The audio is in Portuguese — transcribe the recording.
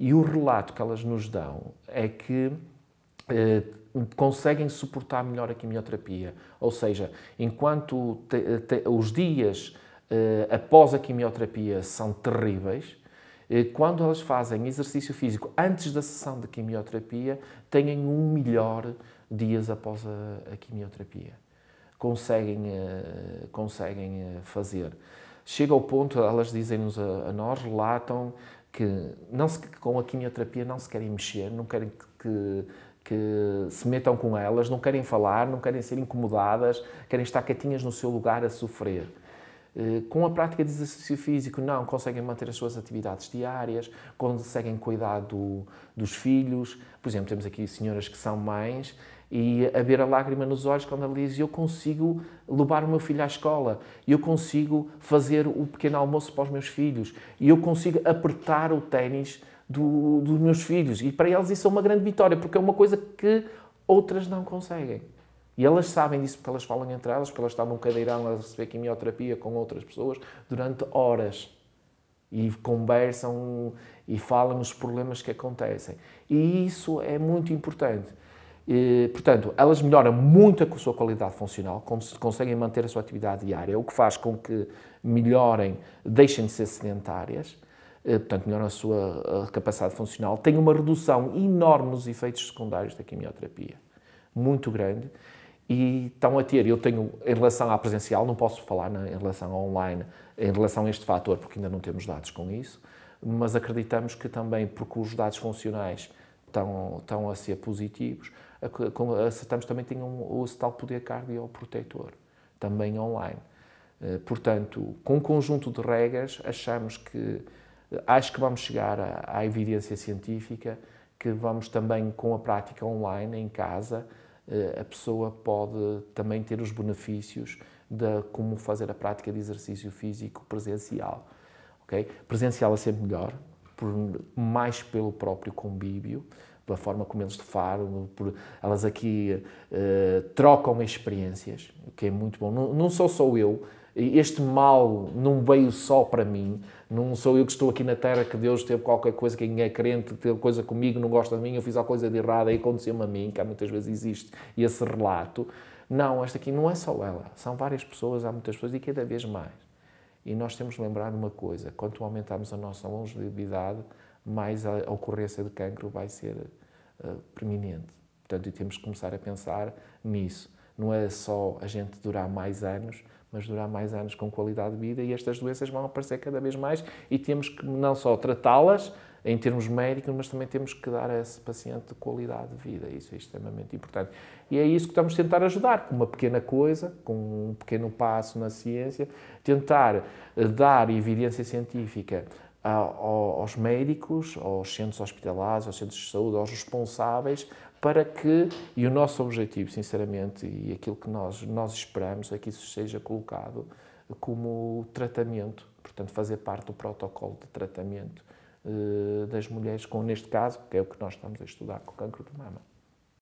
E o relato que elas nos dão é que eh, conseguem suportar melhor a quimioterapia. Ou seja, enquanto te, te, os dias eh, após a quimioterapia são terríveis, eh, quando elas fazem exercício físico antes da sessão de quimioterapia, têm um melhor dias após a, a quimioterapia. Conseguem, eh, conseguem eh, fazer. Chega ao ponto, elas dizem-nos a, a nós, relatam que, não se, com a quimioterapia não se querem mexer, não querem que, que se metam com elas, não querem falar, não querem ser incomodadas, querem estar quietinhas no seu lugar a sofrer. Eh, com a prática de exercício físico não conseguem manter as suas atividades diárias, conseguem cuidar do, dos filhos. Por exemplo, temos aqui senhoras que são mães e a ver a lágrima nos olhos quando ela diz eu consigo levar o meu filho à escola, eu consigo fazer o pequeno almoço para os meus filhos, e eu consigo apertar o ténis do, dos meus filhos. E para eles isso é uma grande vitória, porque é uma coisa que outras não conseguem. E elas sabem disso porque elas falam entre elas, porque elas estavam no cadeirão a receber quimioterapia com outras pessoas durante horas. E conversam e falam os problemas que acontecem. E isso é muito importante. E, portanto, elas melhoram muito a sua qualidade funcional, conseguem manter a sua atividade diária, o que faz com que melhorem, deixem de ser sedentárias, e, eh, portanto, melhoram a sua capacidade funcional. Tem uma redução enorme nos efeitos secundários da quimioterapia, muito grande e estão a ter. Eu tenho, em relação à presencial, não posso falar né, em relação à online, em relação a este fator, porque ainda não temos dados com isso, mas acreditamos que também, porque os dados funcionais estão, estão a ser positivos, acertamos também tem um, esse tal poder cardioprotetor, também online. Eh, portanto, com um conjunto de regras, achamos que, eh, acho que vamos chegar à, à evidência científica, que vamos também, com a prática online, em casa, eh, a pessoa pode também ter os benefícios de como fazer a prática de exercício físico presencial. Okay? Presencial é sempre melhor, por, mais pelo próprio convívio, pela forma como eles falam, por, elas aqui uh, trocam experiências, o que é muito bom. Não, não sou só eu, este mal não veio só para mim, não sou eu que estou aqui na terra que Deus teve qualquer coisa, quem é crente teve coisa comigo, não gosta de mim, eu fiz alguma coisa de errada e aconteceu-me a mim, que há muitas vezes existe esse relato. Não, esta aqui não é só ela, são várias pessoas, há muitas pessoas e cada vez mais. E nós temos de lembrar uma coisa: quanto aumentarmos a nossa longevidade, mais a ocorrência de cancro vai ser uh, eh, permanente. Portanto, temos que começar a pensar nisso não é só a gente durar mais anos, mas durar mais anos com qualidade de vida e estas doenças vão aparecer cada vez mais e temos que não só tratá-las em termos médicos, mas também temos que dar a esse paciente qualidade de vida. Isso é extremamente importante. E é isso que estamos a tentar ajudar, com uma pequena coisa, com um pequeno passo na ciência, tentar eh, dar evidência científica aos médicos, aos centros hospitalares, aos centros de saúde, aos responsáveis, para que, e o nosso objetivo, sinceramente, e aquilo que nós, nós esperamos é que isso seja colocado como tratamento, portanto, fazer parte do protocolo de tratamento eh, das mulheres com, neste caso, que é o que nós estamos a estudar, com o cancro de mama.